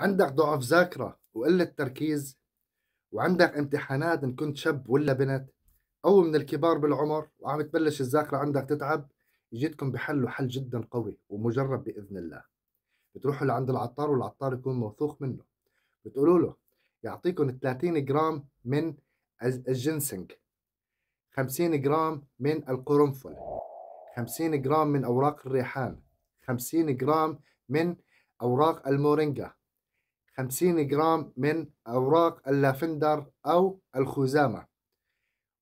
عندك ضعف ذاكرة وقلة تركيز وعندك امتحانات إن كنت شب ولا بنت أو من الكبار بالعمر وعم تبلش الذاكرة عندك تتعب جيتكم بحلوا حل جدا قوي ومجرب بإذن الله بتروحوا لعند العطار والعطار يكون موثوق منه بتقولوا له يعطيكم 30 جرام من الجنسنج 50 جرام من القرنفل 50 جرام من أوراق الريحان 50 جرام من أوراق المورينجا 50 جرام من أوراق اللافندر أو الخزامة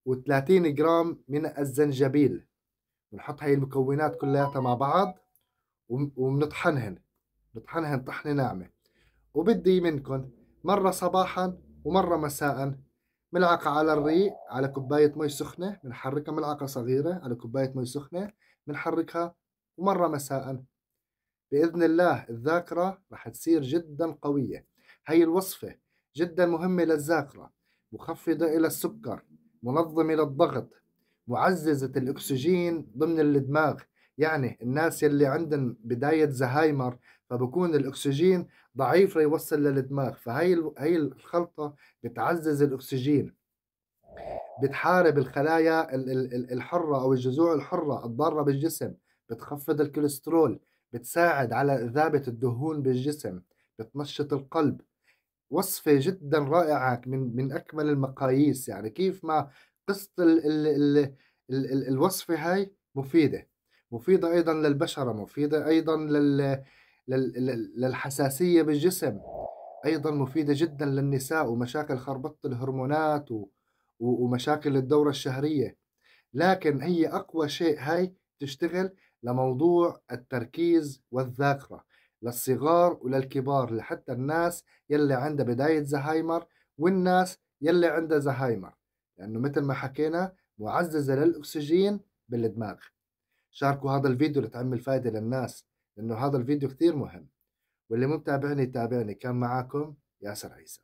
و30 جرام من الزنجبيل بنحط هاي المكونات كلها مع بعض وبنطحنهن بنطحنهن طحنة ناعمة وبدي منكم مرة صباحا ومرة مساء ملعقة على الريق على كوباية مي سخنة بنحركها ملعقة صغيرة على كوباية مي سخنة بنحركها ومرة مساء باذن الله الذاكره رح تصير جدا قويه هي الوصفه جدا مهمه للذاكره مخفضه الى السكر منظمه للضغط معززه الاكسجين ضمن الدماغ يعني الناس يلي عندن بداية زهايمر فبكون الأكسجين ضعيف ليوصل للدماغ فهي هي الخلطة بتعزز الأكسجين بتحارب الخلايا الحرة أو الجذوع الحرة الضارة بالجسم بتخفض الكوليسترول بتساعد على إذابة الدهون بالجسم بتنشط القلب وصفة جدا رائعة من من أكمل المقاييس يعني كيف ما قصة ال ال الـ الـ الـ الوصفة هاي مفيدة مفيدة أيضا للبشرة مفيدة أيضا لل للحساسية بالجسم أيضا مفيدة جدا للنساء ومشاكل خربطة الهرمونات ومشاكل الدورة الشهرية لكن هي أقوى شيء هاي تشتغل لموضوع التركيز والذاكرة للصغار وللكبار لحتى الناس يلي عندها بداية زهايمر والناس يلي عندها زهايمر لأنه مثل ما حكينا معززة للأكسجين بالدماغ شاركوا هذا الفيديو لتعمل فائدة للناس لأنه هذا الفيديو كثير مهم واللي مو متابعني تابعني كان معاكم ياسر عيسى